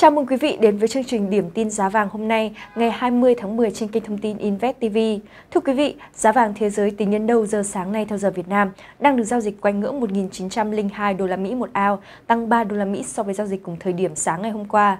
Chào mừng quý vị đến với chương trình Điểm tin giá vàng hôm nay, ngày 20 tháng 10 trên kênh thông tin Invest TV. Thưa quý vị, giá vàng thế giới tính đến đầu giờ sáng nay theo giờ Việt Nam đang được giao dịch quanh ngưỡng 1902 đô la Mỹ một ao, tăng 3 đô la Mỹ so với giao dịch cùng thời điểm sáng ngày hôm qua.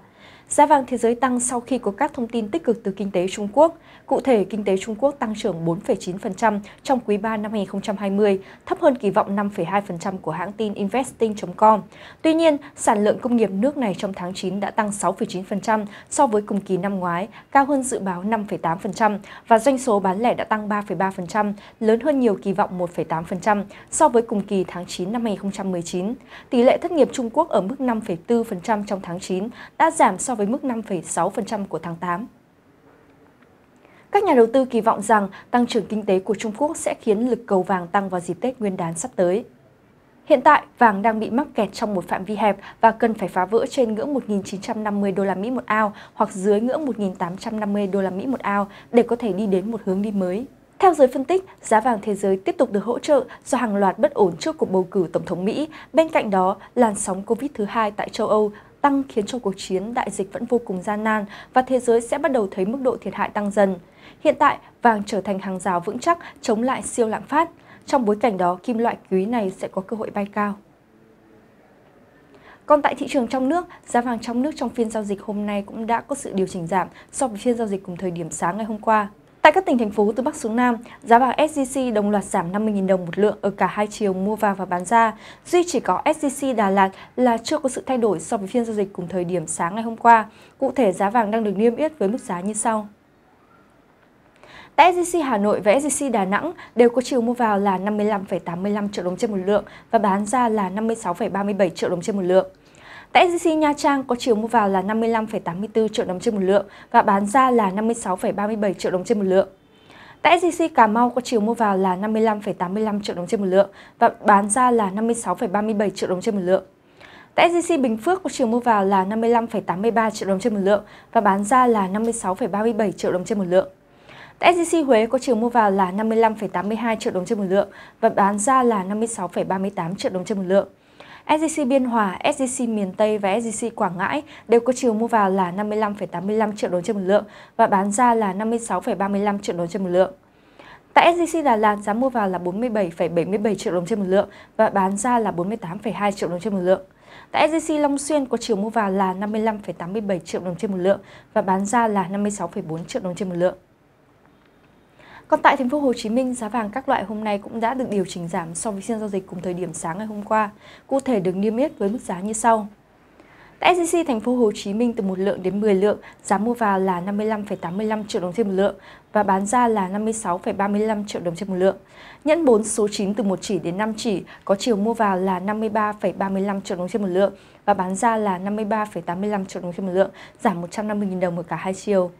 Giá vàng thế giới tăng sau khi có các thông tin tích cực từ kinh tế Trung Quốc. Cụ thể, kinh tế Trung Quốc tăng trưởng 4,9% trong quý 3 năm 2020, thấp hơn kỳ vọng 5,2% của hãng tin Investing.com. Tuy nhiên, sản lượng công nghiệp nước này trong tháng 9 đã tăng 6,9% so với cùng kỳ năm ngoái, cao hơn dự báo 5,8% và doanh số bán lẻ đã tăng 3,3%, lớn hơn nhiều kỳ vọng 1,8% so với cùng kỳ tháng 9 năm 2019. Tỷ lệ thất nghiệp Trung Quốc ở mức 5,4% trong tháng 9 đã giảm so với mức 5,6% của tháng 8. Các nhà đầu tư kỳ vọng rằng tăng trưởng kinh tế của Trung Quốc sẽ khiến lực cầu vàng tăng vào dịp Tết Nguyên đán sắp tới. Hiện tại, vàng đang bị mắc kẹt trong một phạm vi hẹp và cần phải phá vỡ trên ngưỡng 1.950 đô la Mỹ một ao hoặc dưới ngưỡng 1.850 đô la Mỹ một ao để có thể đi đến một hướng đi mới. Theo giới phân tích, giá vàng thế giới tiếp tục được hỗ trợ do hàng loạt bất ổn trước cuộc bầu cử Tổng thống Mỹ, bên cạnh đó làn sóng Covid thứ hai tại châu Âu tăng khiến cho cuộc chiến đại dịch vẫn vô cùng gian nan và thế giới sẽ bắt đầu thấy mức độ thiệt hại tăng dần. Hiện tại, vàng trở thành hàng rào vững chắc chống lại siêu lạm phát. Trong bối cảnh đó, kim loại quý này sẽ có cơ hội bay cao. Còn tại thị trường trong nước, giá vàng trong nước trong phiên giao dịch hôm nay cũng đã có sự điều chỉnh giảm so với phiên giao dịch cùng thời điểm sáng ngày hôm qua. Tại các tỉnh thành phố từ Bắc xuống Nam, giá vàng SJC đồng loạt giảm 50.000 đồng một lượng ở cả hai chiều mua vào và bán ra. Duy chỉ có SJC Đà Lạt là chưa có sự thay đổi so với phiên giao dịch cùng thời điểm sáng ngày hôm qua. Cụ thể giá vàng đang được niêm yết với mức giá như sau. Tại SJC Hà Nội và SJC Đà Nẵng đều có chiều mua vào là 55,85 triệu đồng trên một lượng và bán ra là 56,37 triệu đồng trên một lượng. Tại SJC Nha Trang có chiều mua vào là 55,84 triệu đồng trên một lượng và bán ra là 56,37 triệu đồng trên một lượng. Tại SJC Cà Mau có chiều mua vào là 55,85 triệu đồng trên một lượng và bán ra là 56,37 triệu đồng trên một lượng. Tại SJC Bình Phước có chiều mua vào là 55,83 triệu đồng trên một lượng và bán ra là 56,37 triệu đồng trên một lượng. Tại SJC Huế có chiều mua vào là 55,82 triệu đồng trên một lượng và bán ra là 56,38 triệu đồng trên một lượng. SJC Biên Hòa, SJC miền Tây và SJC Quảng Ngãi đều có chiều mua vào là 55,85 triệu đồng trên một lượng và bán ra là 56,35 triệu đồng trên một lượng. Tại SJC Đà Lạt, giá mua vào là 47,77 triệu đồng trên một lượng và bán ra là 48,2 triệu đồng trên một lượng. Tại SJC Long Xuyên có chiều mua vào là 55,87 triệu đồng trên một lượng và bán ra là 56,4 triệu đồng trên một lượng. Còn tại thành phố Hồ Chí Minh, giá vàng các loại hôm nay cũng đã được điều chỉnh giảm so với phiên giao dịch cùng thời điểm sáng ngày hôm qua, cụ thể được niêm yết với mức giá như sau. Tại SJC thành phố Hồ Chí Minh từ 1 lượng đến 10 lượng, giá mua vào là 55,85 triệu đồng trên một lượng và bán ra là 56,35 triệu đồng trên một lượng. Nhẫn 4 số 9 từ 1 chỉ đến 5 chỉ có chiều mua vào là 53,35 triệu đồng trên một lượng và bán ra là 53,85 triệu đồng trên một lượng, giảm 150.000 đồng ở cả hai chiều.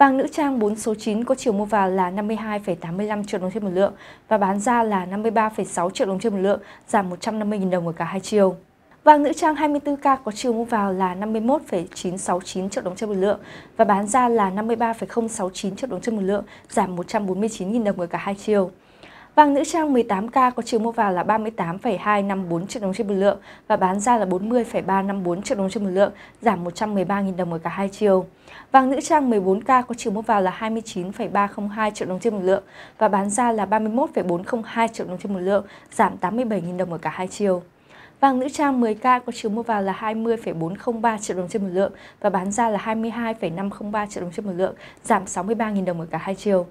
Vàng nữ trang 4 số 9 có chiều mua vào là 52,85 triệu đồng trên một lượng và bán ra là 53,6 triệu đồng trên một lượng, giảm 150.000 đồng ở cả hai chiều. Vàng nữ trang 24K có chiều mua vào là 51,969 triệu đồng trên một lượng và bán ra là 53,069 triệu đồng trên một lượng, giảm 149.000 đồng ở cả hai chiều. Vàng nữ trang 18K có chiều mua vào là 38,254 triệu đồng trên một lượng và bán ra là 40,354 triệu đồng trên một lượng, giảm 113.000 đồng ở cả hai chiều. Vàng nữ trang 14K có chiều mua vào là 29,302 triệu đồng trên một lượng và bán ra là 31,402 triệu đồng trên một lượng, giảm 87.000 đồng ở cả hai chiều. Vàng nữ trang 10K có chiều mua vào là 20,403 triệu đồng trên một lượng và bán ra là 22,503 triệu đồng trên một lượng, giảm 63.000 đồng ở cả hai chiều.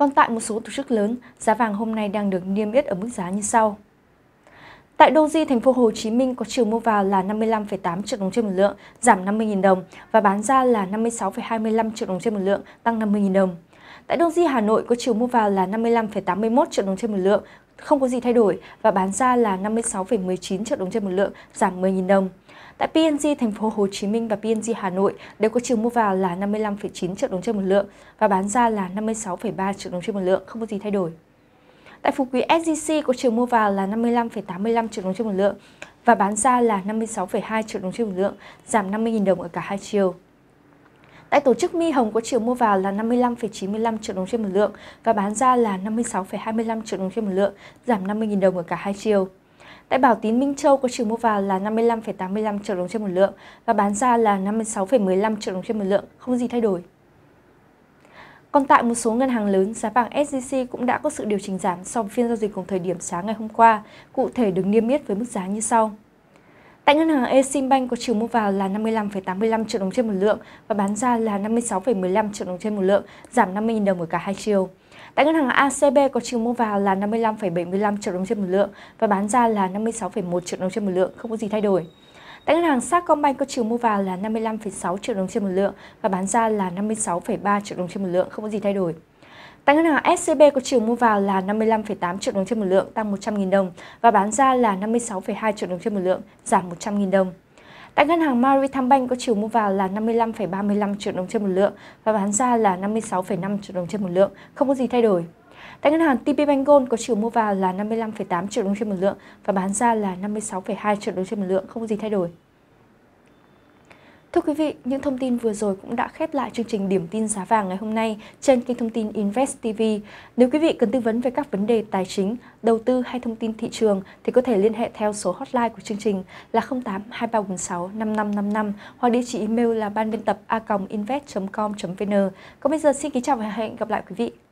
Còn tại một số tổ chức lớn, giá vàng hôm nay đang được niêm yết ở mức giá như sau. Tại Doji, thành phố Hồ Chí Minh có chiều mua vào là 55,8 triệu đồng trên một lượng, giảm 50.000 đồng và bán ra là 56,25 triệu đồng trên một lượng, tăng 50.000 đồng. Tại Doji Hà Nội có chiều mua vào là 55,81 triệu đồng trên một lượng, không có gì thay đổi và bán ra là 56,19 triệu đồng trên một lượng, giảm 10.000 đồng. Tại PNG thành phố Hồ Chí Minh và PNG Hà Nội đều có chiều mua vào là 55,9 triệu đồng trên một lượng và bán ra là 56,3 triệu đồng trên một lượng, không có gì thay đổi. Tại Phú Quý SJC có chiều mua vào là 55,85 triệu đồng trên một lượng và bán ra là 56,2 triệu đồng trên một lượng, giảm 50.000 đồng ở cả hai chiều. Tại tổ chức Mi Hồng có chiều mua vào là 55,95 triệu đồng trên một lượng và bán ra là 56,25 triệu đồng trên một lượng, giảm 50.000 đồng ở cả hai chiều. Tại Bảo Tín Minh Châu có chiều mua vào là 55,85 triệu đồng trên một lượng và bán ra là 56,15 triệu đồng trên một lượng, không gì thay đổi. Còn tại một số ngân hàng lớn, giá vàng SJC cũng đã có sự điều chỉnh giảm so với phiên giao dịch cùng thời điểm sáng ngày hôm qua, cụ thể được niêm yết với mức giá như sau. Tại ngân hàng Eximbank có chiều mua vào là 55,85 triệu đồng trên một lượng và bán ra là 56,15 triệu đồng trên một lượng, giảm 50.000 đồng ở cả hai chiều. Tại ngân hàng ACB có chiều mua vào là 55,75 triệu đồng trên một lượng và bán ra là 56,1 triệu đồng trên một lượng, không có gì thay đổi. Tại ngân hàng Sacombank có chiều mua vào là 55,6 triệu đồng trên một lượng và bán ra là 56,3 triệu đồng trên một lượng, không có gì thay đổi. Tại ngân hàng SCB có chiều mua vào là 55,8 triệu đồng trên một lượng, tăng 100.000 đồng và bán ra là 56,2 triệu đồng trên một lượng, giảm 100.000 đồng. Tại ngân hàng Maritimbank có chiều mua vào là 55,35 triệu đồng trên một lượng và bán ra là 56,5 triệu đồng trên một lượng, không có gì thay đổi. Tại ngân hàng TPBank Gold có chiều mua vào là 55,8 triệu đồng trên một lượng và bán ra là 56,2 triệu đồng trên một lượng, không có gì thay đổi. Thưa quý vị, những thông tin vừa rồi cũng đã khép lại chương trình Điểm tin giá vàng ngày hôm nay trên kênh thông tin Invest TV. Nếu quý vị cần tư vấn về các vấn đề tài chính, đầu tư hay thông tin thị trường thì có thể liên hệ theo số hotline của chương trình là 08 2346 5555 hoặc địa chỉ email là ban biên tập a.invest.com.vn. Còn bây giờ xin kính chào và hẹn gặp lại quý vị.